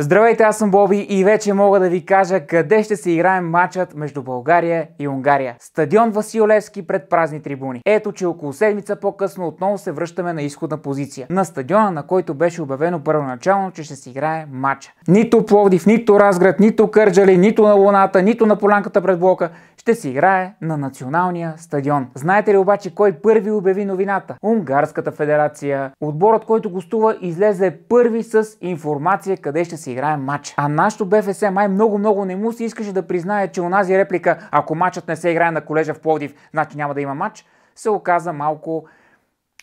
Здравейте, аз съм Боби и вече мога да ви кажа къде ще се играем матчът между България и Унгария. Стадион Василевски пред празни трибуни. Ето, че около седмица по-късно отново се връщаме на изходна позиция. На стадиона, на който беше обявено първоначално, че ще се играе матча. Нито Пловдив, нито Разград, нито Кърджали, нито на Луната, нито на Полянката пред блока ще се играе на националния стадион. Знаете ли обаче кой първи обяви новината? Унгарската федерация. Отборът, който гостува, излезе първи с информация къде ще се Играе играем матч. А нашото БФС май много-много не му се искаше да признае, че онази реплика, ако матчът не се играе на колежа в Пловдив, значи няма да има матч, се оказа малко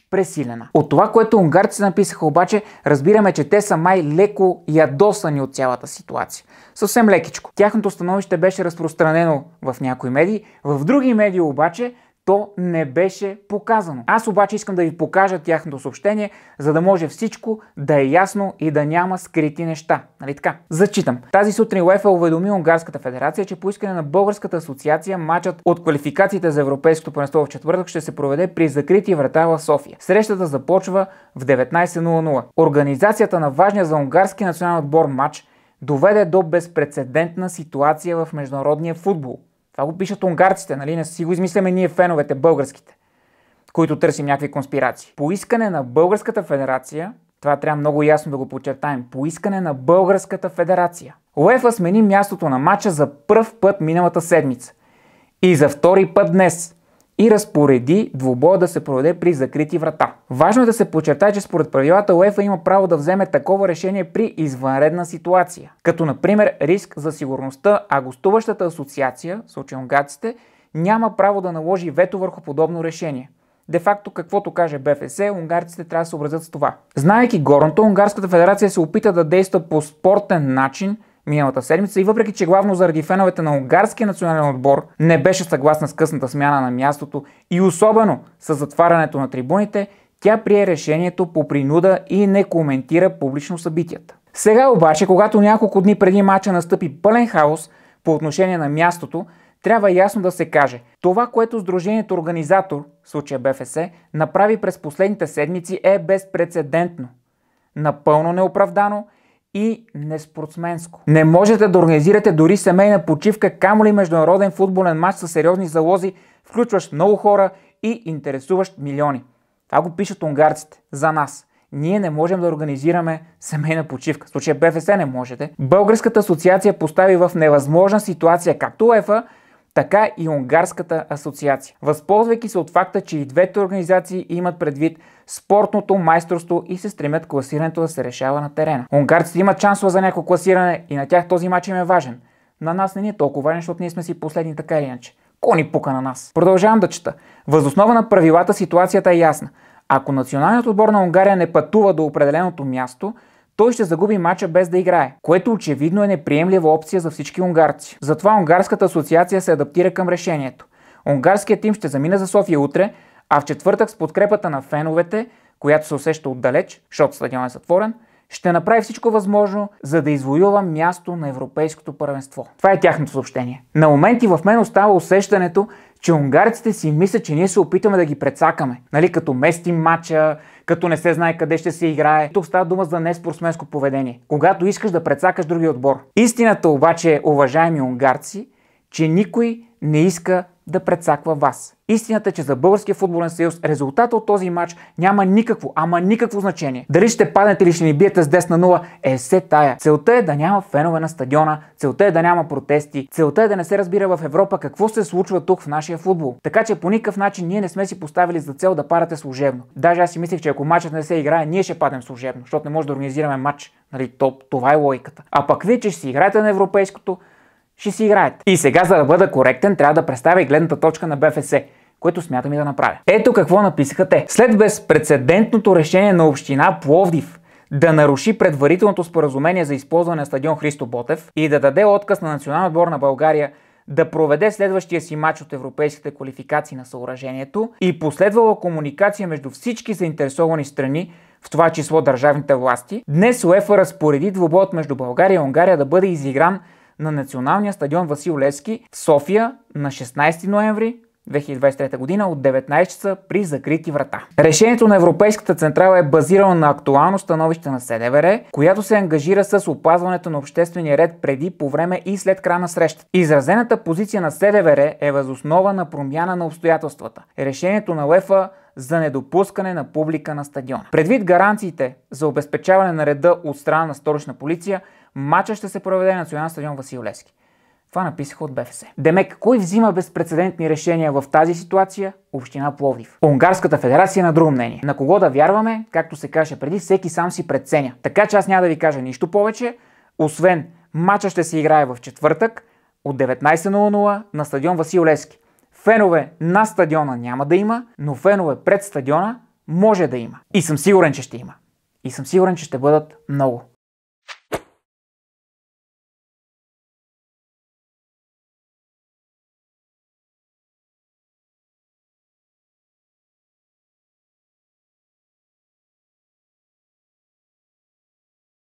пресилена. От това, което унгарците написаха обаче, разбираме, че те са май леко ядосани от цялата ситуация. Съвсем лекичко. Тяхното становище беше разпространено в някои медии, в други медии обаче – то не беше показано. Аз обаче искам да ви покажа тяхното съобщение, за да може всичко да е ясно и да няма скрити неща. Нали така? Зачитам. Тази сутрин УЕФА е уведоми Унгарската федерация, че по искане на Българската асоциация матчът от квалификациите за Европейското първенство в четвъртък ще се проведе при закрити врата в София. Срещата започва в 19.00. Организацията на важния за унгарски национален отбор матч доведе до безпредседентна ситуация в международния футбол. Това го пишат унгарците, нали? Не си го измисляме ние феновете, българските, които търсим някакви конспирации. По искане на Българската федерация, това трябва много ясно да го подчертаем, по искане на Българската федерация. УЕФА смени мястото на матча за първ път миналата седмица. И за втори път днес и разпореди двубоя да се проведе при закрити врата. Важно е да се подчертае, че според правилата УЕФА има право да вземе такова решение при извънредна ситуация, като например риск за сигурността, а гостуващата асоциация, с случай няма право да наложи вето върху подобно решение. Де факто, каквото каже БФС, унгарците трябва да се образят с това. Знаеки горното, Унгарската федерация се опита да действа по спортен начин – миналата седмица и въпреки, че главно заради феновете на унгарския национален отбор не беше съгласна с късната смяна на мястото и особено с затварянето на трибуните, тя прие решението по принуда и не коментира публично събитията. Сега обаче, когато няколко дни преди мача настъпи пълен хаос по отношение на мястото, трябва ясно да се каже. Това, което Сдружението Организатор, в случая БФС, направи през последните седмици е безпредседентно. Напълно неоправдано – и неспортсменско. Не можете да организирате дори семейна почивка, камо ли международен футболен матч с сериозни залози, включващ много хора и интересуващ милиони. Това го пишат унгарците за нас ние не можем да организираме семейна почивка. В случая БФС не можете. Българската асоциация постави в невъзможна ситуация както УЕФА, така и Унгарската асоциация. Възползвайки се от факта, че и двете организации имат предвид спортното майсторство и се стремят класирането да се решава на терена. Унгарците имат шансове за някакво класиране и на тях този матч им е важен. На нас не ни е толкова важен, защото ние сме си последни така или иначе. Ко ни пука на нас? Продължавам да чета. Възоснова на правилата ситуацията е ясна. Ако националният отбор на Унгария не пътува до определеното място, той ще загуби мача без да играе, което очевидно е неприемлива опция за всички унгарци. Затова Унгарската асоциация се адаптира към решението. Унгарският тим ще замине за София утре, а в четвъртък с подкрепата на феновете, която се усеща отдалеч, защото стадион е затворен, ще направи всичко възможно, за да извоюва място на Европейското първенство. Това е тяхното съобщение. На моменти в мен остава усещането, че унгарците си мислят, че ние се опитаме да ги предсакаме, Нали, като местим матча, като не се знае къде ще се играе. Тук става дума за неспортсменско поведение, когато искаш да предсакаш другия отбор. Истината обаче, е, уважаеми унгарци, че никой не иска да предсаква вас. Истината е, че за Българския футболен съюз резултата от този матч няма никакво, ама никакво значение. Дали ще паднете или ще ни биете с 10 на 0, е все тая. Целта е да няма фенове на стадиона, целта е да няма протести, целта е да не се разбира в Европа какво се случва тук в нашия футбол. Така че по никакъв начин ние не сме си поставили за цел да падате служебно. Даже аз си мислех, че ако матчът не се играе, ние ще паднем служебно, защото не може да организираме матч. Нали, топ, това е логиката. А пък вие, че ще си играете на европейското, ще си играете. И сега, за да бъда коректен, трябва да представя и гледната точка на БФС което смятам и да направя. Ето какво написаха те. След безпредседентното решение на община Пловдив да наруши предварителното споразумение за използване на стадион Христо Ботев и да даде отказ на националния отбор на България да проведе следващия си матч от европейските квалификации на съоръжението и последвала комуникация между всички заинтересовани страни, в това число държавните власти, днес УЕФА разпореди двобот между България и Унгария да бъде изигран на националния стадион Васил Левски в София на 16 ноември 2023 година от 19 часа при закрити врата. Решението на Европейската централа е базирано на актуално становище на СДВР, която се ангажира с опазването на обществения ред преди, по време и след края на среща. Изразената позиция на СДВР е възоснова на промяна на обстоятелствата. Решението на ЛЕФА за недопускане на публика на стадион. Предвид гаранциите за обезпечаване на реда от страна на столична полиция, Мача ще се проведе на национален стадион Васил Левски. Това написаха от БФС. Демек, кой взима безпредседентни решения в тази ситуация? Община Пловдив. Унгарската федерация на друго мнение. На кого да вярваме, както се каже преди, всеки сам си преценя. Така че аз няма да ви кажа нищо повече, освен мача ще се играе в четвъртък от 19.00 на стадион Васил Левски. Фенове на стадиона няма да има, но фенове пред стадиона може да има. И съм сигурен, че ще има. И съм сигурен, че ще бъдат много.